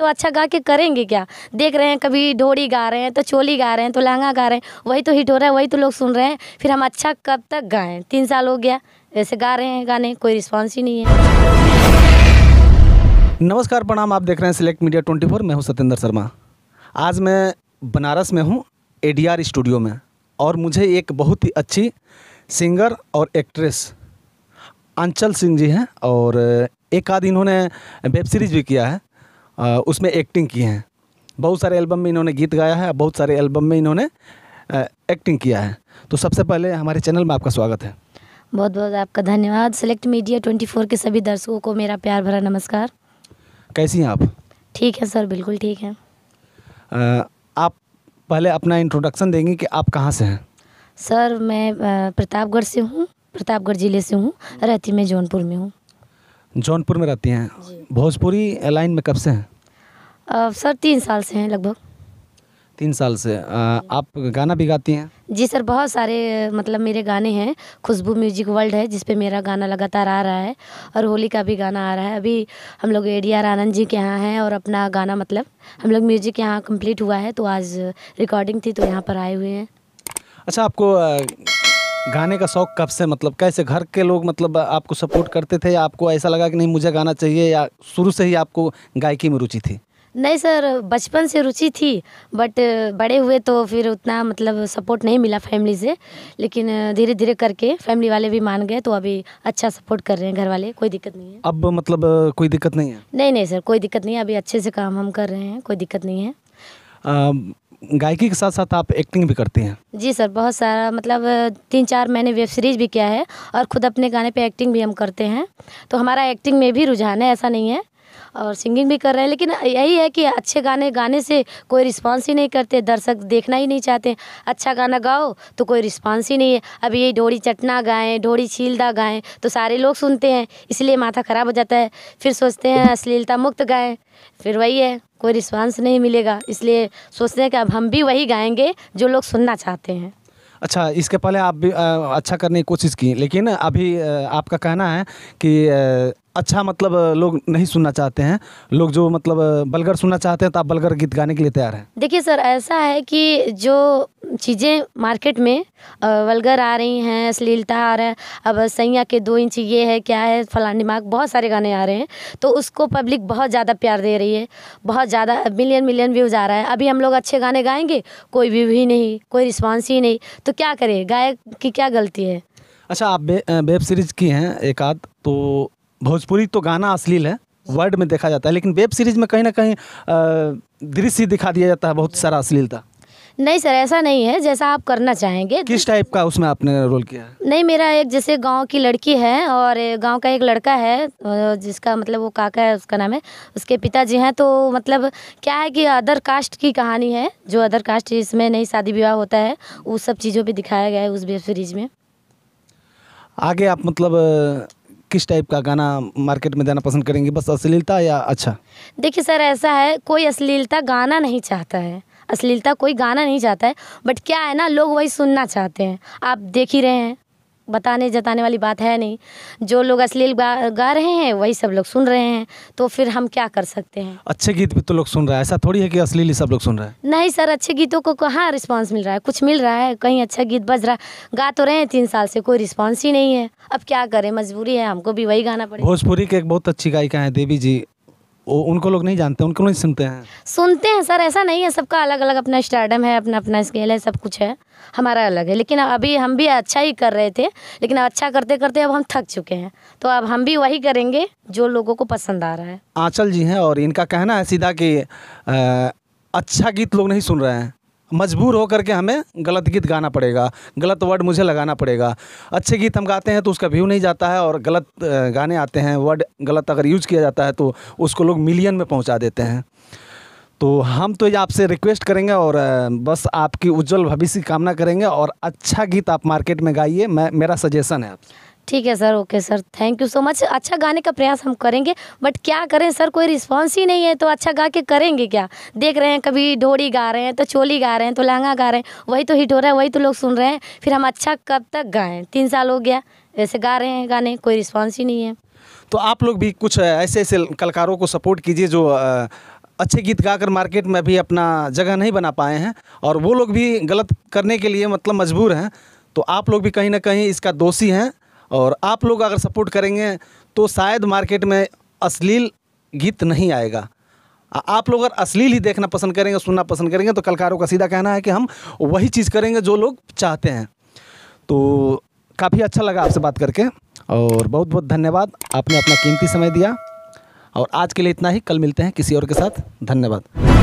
तो अच्छा गा के करेंगे क्या देख रहे हैं कभी ढोड़ी गा रहे हैं तो चोली गा रहे हैं तो लहंगा गा रहे हैं वही तो हिट हो रहा है वही तो लोग सुन रहे हैं फिर हम अच्छा कब तक गाएँ तीन साल हो गया ऐसे गा रहे हैं गाने कोई रिस्पॉन्स ही नहीं है नमस्कार प्रणाम आप देख रहे हैं सिलेक्ट मीडिया ट्वेंटी मैं हूँ सत्येंद्र शर्मा आज मैं बनारस में हूँ ए स्टूडियो में और मुझे एक बहुत ही अच्छी सिंगर और एक्ट्रेस अंचल सिंह जी हैं और एक आध इन्होंने वेब सीरीज़ भी किया है उसमें एक्टिंग की हैं बहुत सारे एल्बम में इन्होंने गीत गाया है बहुत सारे एल्बम में इन्होंने एक्टिंग किया है तो सबसे पहले हमारे चैनल में आपका स्वागत है बहुत बहुत आपका धन्यवाद सेलेक्ट मीडिया 24 के सभी दर्शकों को मेरा प्यार भरा नमस्कार कैसी हैं आप ठीक है सर बिल्कुल ठीक है आप पहले अपना इंट्रोडक्शन देंगी कि आप कहाँ से हैं सर मैं प्रतापगढ़ से हूँ प्रतापगढ़ ज़िले से हूँ रहती मैं जौनपुर में हूँ जौनपुर में रहती हैं भोजपुरी लाइन में कब से हैं सर तीन साल से हैं लगभग तीन साल से आ, आप गाना भी गाती हैं जी सर बहुत सारे मतलब मेरे गाने हैं खुशबू म्यूजिक वर्ल्ड है जिसपे मेरा गाना लगातार आ रहा है और होली का भी गाना आ रहा है अभी हम लोग ए डी आर आनंद जी के यहाँ हैं और अपना गाना मतलब हम लोग म्यूजिक यहाँ कंप्लीट हुआ है तो आज रिकॉर्डिंग थी तो यहाँ पर आए हुए हैं अच्छा आपको गाने का शौक कब से मतलब कैसे घर के लोग मतलब आपको सपोर्ट करते थे या आपको ऐसा लगा कि नहीं मुझे गाना चाहिए या शुरू से ही आपको गायकी में रुचि थी नहीं सर बचपन से रुचि थी बट बड़े हुए तो फिर उतना मतलब सपोर्ट नहीं मिला फैमिली से लेकिन धीरे धीरे करके फैमिली वाले भी मान गए तो अभी अच्छा सपोर्ट कर रहे हैं घर वाले कोई दिक्कत नहीं है अब मतलब कोई दिक्कत नहीं है नहीं नहीं सर कोई दिक्कत नहीं है अभी अच्छे से काम हम कर रहे हैं कोई दिक्कत नहीं है आ, गायकी के साथ साथ आप एक्टिंग भी करती हैं जी सर बहुत सारा मतलब तीन चार मैंने वेब सीरीज भी किया है और ख़ुद अपने गाने पे एक्टिंग भी हम करते हैं तो हमारा एक्टिंग में भी रुझान है ऐसा नहीं है और सिंगिंग भी कर रहे हैं लेकिन यही है कि अच्छे गाने गाने से कोई रिस्पांस ही नहीं करते दर्शक देखना ही नहीं चाहते अच्छा गाना गाओ तो कोई रिस्पांस ही नहीं है अब ये ढोड़ी चटना गाएं ढोड़ी छीलदा गाएं तो सारे लोग सुनते हैं इसलिए माथा ख़राब हो जाता है फिर सोचते हैं अश्लीलता मुक्त गाएँ फिर वही है कोई रिस्पॉन्स नहीं मिलेगा इसलिए सोचते हैं कि अब हम भी वही गाएंगे जो लोग सुनना चाहते हैं अच्छा इसके पहले आप भी आ, अच्छा करने की कोशिश की लेकिन अभी आ, आपका कहना है कि आ, अच्छा मतलब लोग नहीं सुनना चाहते हैं लोग जो मतलब बलगर सुनना चाहते हैं तो आप बलगर गीत गाने के लिए तैयार हैं देखिए सर ऐसा है कि जो चीज़ें मार्केट में बलगर आ रही हैं अश्लीलता आ रहा है अब सैया के दो इंच ये है क्या है फलान दिमाग बहुत सारे गाने आ रहे हैं तो उसको पब्लिक बहुत ज़्यादा प्यार दे रही है बहुत ज़्यादा मिलियन मिलियन व्यूज़ आ रहा है अभी हम लोग अच्छे गाने गाएंगे कोई व्यू ही नहीं कोई रिस्पॉन्स ही नहीं तो क्या करें गायक की क्या गलती है अच्छा आप वेब सीरीज़ की हैं एक आध तो भोजपुरी तो गाना अश्लील है वर्ड में देखा जाता है लेकिन वेब सीरीज में कहीं ना कहीं दृश्य दिखा दिया जाता है बहुत सारा अश्लीलता नहीं सर ऐसा नहीं है जैसा आप करना चाहेंगे किस टाइप का उसमें आपने रोल किया है नहीं मेरा एक जैसे गांव की लड़की है और गांव का एक लड़का है जिसका मतलब वो काका है उसका नाम है उसके पिताजी हैं तो मतलब क्या है कि अदर कास्ट की कहानी है जो अदर कास्ट इसमें नई शादी विवाह होता है उस सब चीज़ों पर दिखाया गया है उस वेब सीरीज में आगे आप मतलब किस टाइप का गाना मार्केट में देना पसंद करेंगे बस अश्लीलता या अच्छा देखिए सर ऐसा है कोई अश्लीलता गाना नहीं चाहता है अश्लीलता कोई गाना नहीं चाहता है बट क्या है ना लोग वही सुनना चाहते हैं आप देख ही रहे हैं बताने जताने वाली बात है नहीं जो लोग अश्लील गा, गा रहे हैं वही सब लोग सुन रहे हैं तो फिर हम क्या कर सकते हैं अच्छे गीत भी तो लोग सुन रहा है ऐसा थोड़ी है कि अश्लील सब लोग सुन रहे हैं नहीं सर अच्छे गीतों को कहाँ रिस्पॉन्स मिल रहा है कुछ मिल रहा है कहीं अच्छा गीत बज रहा गा तो रहे हैं तीन साल से कोई रिस्पॉन्स ही नहीं है अब क्या करें मजबूरी है हमको भी वही गाना पड़ेगा भोजपुरी की एक बहुत अच्छी गायिका है देवी जी उनको लोग नहीं जानते उनको नहीं सुनते हैं सुनते हैं सर ऐसा नहीं है सबका अलग अलग अपना स्टार्डम है अपना अपना स्केल है सब कुछ है हमारा अलग है लेकिन अभी हम भी अच्छा ही कर रहे थे लेकिन अच्छा करते करते अब हम थक चुके हैं तो अब हम भी वही करेंगे जो लोगों को पसंद आ रहा है आंचल जी हैं और इनका कहना है सीधा कि अच्छा गीत लोग नहीं सुन रहे हैं मजबूर होकर के हमें गलत गीत गाना पड़ेगा गलत वर्ड मुझे लगाना पड़ेगा अच्छे गीत हम गाते हैं तो उसका व्यू नहीं जाता है और गलत गाने आते हैं वर्ड गलत अगर यूज़ किया जाता है तो उसको लोग मिलियन में पहुंचा देते हैं तो हम तो ये आपसे रिक्वेस्ट करेंगे और बस आपकी उज्जवल भविष्य की कामना करेंगे और अच्छा गीत आप मार्केट में गाइए मैं मेरा सजेशन है आपसे ठीक है sir okay sir thank you so much अच्छा गाने का प्रयास हम करेंगे बट क्या करें सर कोई रिस्पॉन्स ही नहीं है तो अच्छा गा के करेंगे क्या देख रहे हैं कभी ढोड़ी गा रहे हैं तो चोली गा रहे हैं तो लहंगा गा रहे हैं वही तो हिट हो रहा है वही तो लोग सुन रहे हैं फिर हम अच्छा कब तक गाएँ तीन साल हो गया ऐसे गा रहे हैं गाने कोई रिस्पॉन्स ही नहीं है तो आप लोग भी कुछ ऐसे ऐसे कलाकारों को सपोर्ट कीजिए जो अच्छे गीत गाकर मार्केट में अभी अपना जगह नहीं बना पाए हैं और वो लोग भी गलत करने के लिए मतलब मजबूर हैं तो आप लोग भी कहीं ना कहीं इसका दोषी हैं और आप लोग अगर सपोर्ट करेंगे तो शायद मार्केट में अश्लील गीत नहीं आएगा आप लोग अगर अश्लील ही देखना पसंद करेंगे सुनना पसंद करेंगे तो कलकारों का सीधा कहना है कि हम वही चीज़ करेंगे जो लोग चाहते हैं तो काफ़ी अच्छा लगा आपसे बात करके और बहुत बहुत धन्यवाद आपने अपना कीमती समय दिया और आज के लिए इतना ही कल मिलते हैं किसी और के साथ धन्यवाद